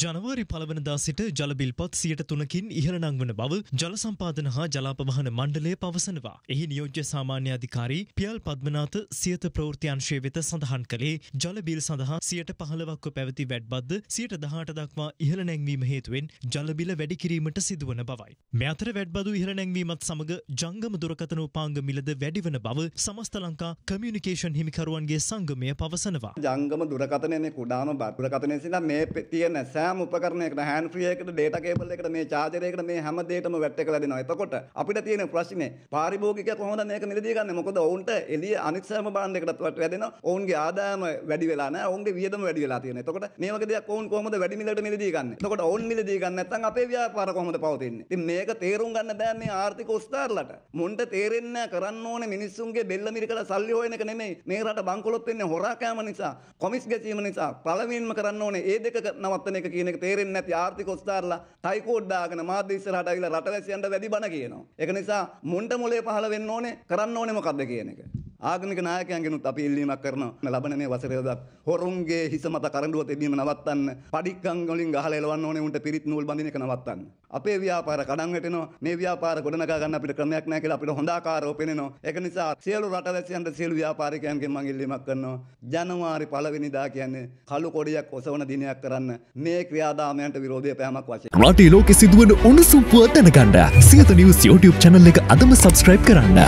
ජනවාරි පලවනදා සිට ජලබිල්පත් සියට තුනකින් ඉහළනං වන බව ජලසම්පාදන හා ජලාපවහන මණ්ඩලය පවසනවා. එහි නියෝජ්‍ය සාමාන්‍ය අධිකාරී පියල් පද්මනාත සියත ප්‍රෘතියංශය වෙත සඳහන් කළේ ජලබිල් සඳහා සියට පහළවක්ව පැවති වැඩ්බද්ද සියට දහට දක්වා ඉහළ නැංවීම හේතුවෙන් ජලබිල වැඩිකිරීමට සිදුවන බවයි. මෙතර වැඩ්බදු ඉහළ නැංවීමත් සමඟ ජංගම දුරකතන උපාංග මිලද වැඩිවන බව සමස්ත ලංකා කමියනිිකේෂන් හිමිකරුවන්ගේ සංගමය පවසනවා. ජංගම දුරකතනය කුඩාම බදුරකතනය සිට මේ පෙතිය නැසෑ සෑම උපකරණයකට හෑන්ඩ් ෆ්‍රී එකට, ඩේටා කේබල් එකට, මේ චාර්ජර් එකට මේ හැම දෙයකම වැට් එකලා දෙනවා. එතකොට අපිට තියෙන ප්‍රශ්නේ පාරිභෝගිකයා කොහොමද මේක නිලදී ගන්නෙ? මොකද ඔවුන්ට එළිය අනිත් සෑම බාණ්ඩ එකටත් වැට් වැදෙනවා. ඔවුන්ගේ ආදායම වැඩි වෙලා නැහැ. ඔවුන්ගේ වියදම වැඩි වෙලා තියෙනවා. එතකොට මේ වගේ දෙයක් ඔවුන් කොහොමද වැඩි මිලකට නිලදී ගන්නෙ? එතකොට ඔවුන් මිලදී ගන්න නැත්නම් අපේ ව්‍යාපාර කොහොමද පවතින්නේ? ඉතින් මේක තේරුම් ගන්න බෑ මේ ආර්ථික උස්තාරලට. මුන්ට තේරෙන්නේ කරන්න ඕනේ මිනිස්සුන්ගේ බෙල්ල මිරිකලා සල්ලි හොයන එක නෙමෙයි. මේ රට බංකොලොත් වෙන්නේ හොරා කෑම නිසා, කොමිස් ගැසීම නිසා. පළවෙනිම කරන්න ඕනේ ඒ දෙක නවත්තන එක කියන එක තේරෙන්නේ නැති ආර්ථික ඔස්තාරලා ටයිකෝඩ්ඩාගෙන මාධ්‍ය ඉස්සරහට ඇවිල්ලා රටවැසියන්ට වැඩි බණ කියනවා. ඒක නිසා මුණ්ඩ මොලේ පහළ වෙන්න ඕනේ කරන්න ඕනේ මොකද්ද කියන එක. ආගමික නායකයන්ගෙනුත් අපි ඉල්ලීමක් කරන ලබන මේ වසරේදක් හොරුන්ගේ හිස මත කරඬුව තැබීම නවත්තන්න පඩික්කම් වලින් ගහලා එලවන්න ඕනේ උන්ට පිරිත් නූල් බඳින එක නවත්තන්න අපේ ව්‍යාපාර කඩන් වැටෙනවා මේ ව්‍යාපාර ගොඩනගා ගන්න අපිට ක්‍රමයක් නැහැ කියලා අපිට හොඳ ආකාරව පෙනෙනවා ඒක නිසා සියලු රටවැසියන්ට සියලු ව්‍යාපාරිකයන්ගෙන් මම ඉල්ලීමක් කරනවා ජනවාරි පළවෙනිදා කියන්නේ කළු කොඩියක් ඔසවන දිනයක් කරන්න මේ ක්‍රියාදාමයන්ට විරෝධය පෑමක් වශයෙන් රටේ ලෝකෙ සිදුවන උණුසුම් පුව දැනගන්න සියත නිවුස් YouTube channel එක අදම subscribe කරන්න